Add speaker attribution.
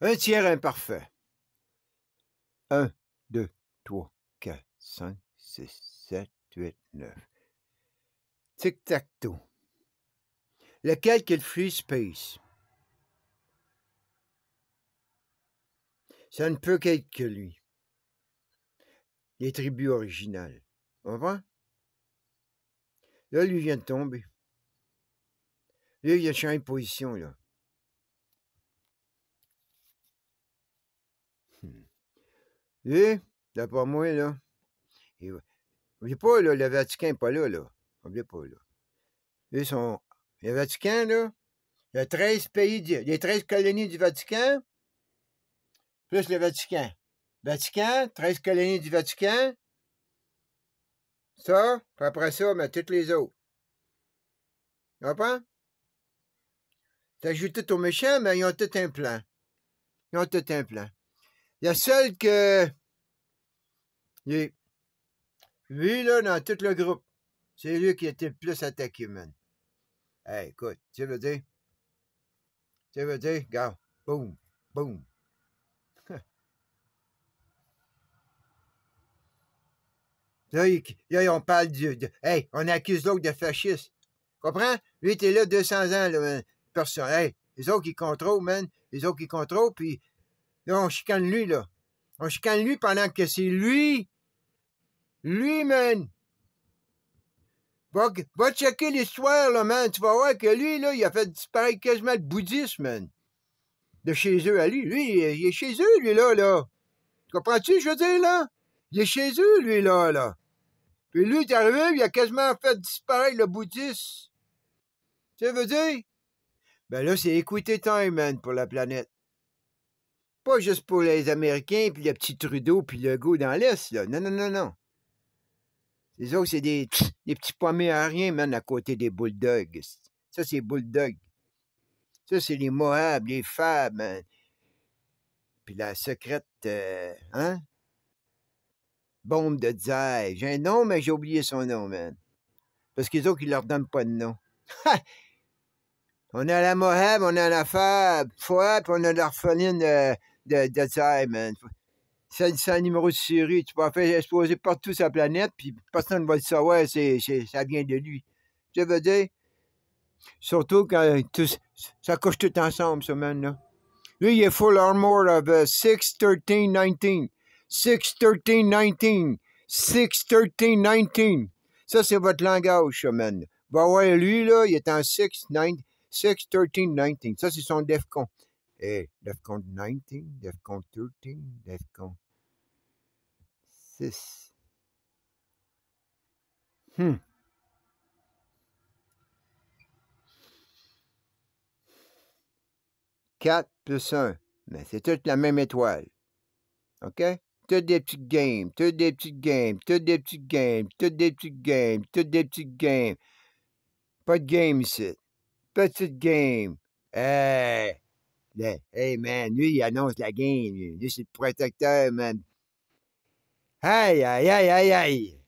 Speaker 1: Un tiers imparfait. 1, 2, 3, 4, 5, 6, 7, 8, 9. Tic-tac-toe. Lequel qu'il free space? Ça ne peut qu'être que lui. Les tribus originales. On voit Là, lui vient de tomber. Là, il a changé de position, là. Lui, hein? d'après moi, là, il... pas, là, le Vatican n'est pas là, là. Oublie pas, là. Ils sont... Le Vatican, là, il y a 13 pays, les 13 colonies du Vatican, plus le Vatican. Vatican, 13 colonies du Vatican, ça, puis après ça, mais toutes les autres. Tu comprends? T'ajoutes tout aux méchants, mais ils ont tout un plan. Ils ont tout un plan. a seul que lui, là, dans tout le groupe, c'est lui qui était le plus attaqué, man. Hey, écoute, tu veux dire? Tu veux dire? Regarde, boum, boum. Là, il, là, on parle du, de, hey, on accuse l'autre de fasciste. Comprends? Lui, était là 200 ans, là, Personne. Hey, les autres, ils contrôlent, man. Les autres, ils contrôlent, puis là, on chicane lui, là. On chicane lui pendant que c'est lui lui man, Va, checker l'histoire, là, man. Tu vas voir que lui, là, il a fait disparaître quasiment le bouddhisme, man. De chez eux à lui. Lui, il est chez eux, lui, là, là. Comprends-tu, je veux dire, là? Il est chez eux, lui, là, là. Puis lui, est arrivé, il a quasiment fait disparaître le bouddhisme. Tu veux dire? Ben là, c'est écouter time, man, pour la planète. Pas juste pour les Américains, puis le petit Trudeau, puis le goût dans l'Est, là. Non, non, non, non. Les autres, c'est des, petits pommiers à rien, man, à côté des bulldogs. Ça, c'est bulldogs. Ça, c'est les mohabs, les Fab, man. Puis la secrète, euh, hein? Bombe de Zay. J'ai un nom, mais j'ai oublié son nom, man. Parce qu'ils autres, ils leur donnent pas de nom. on a la mohab, on a la Fab, puis on a l'orpheline de, de, de Zay, man c'est un numéro de série. Tu vas faire exposer partout sur la planète, puis personne ne va le savoir, c'est, ça vient de lui. Je veux dire, surtout quand ça couche tout ensemble, ce man-là. Lui, il est full armor of 613 6, 13, 19. 6, 19. 6, 19. Ça, c'est votre langage, ce man. Bah ouais, lui, là, il est en 6, 19. Ça, c'est son DEFCON. Eh, DEFCON 19, DEFCON 13, DEFCON 6 Hmm. Quatre plus un. Mais c'est toute la même étoile. OK? Toutes des petites games, toutes des petites games, toutes des petites games, toutes des petites games, toutes des petites games. Pas de game ici. Petite game. Hey! Hey, man, lui, il annonce la game. Lui, c'est le protecteur, man. Ai, ai, ai, ai, ai.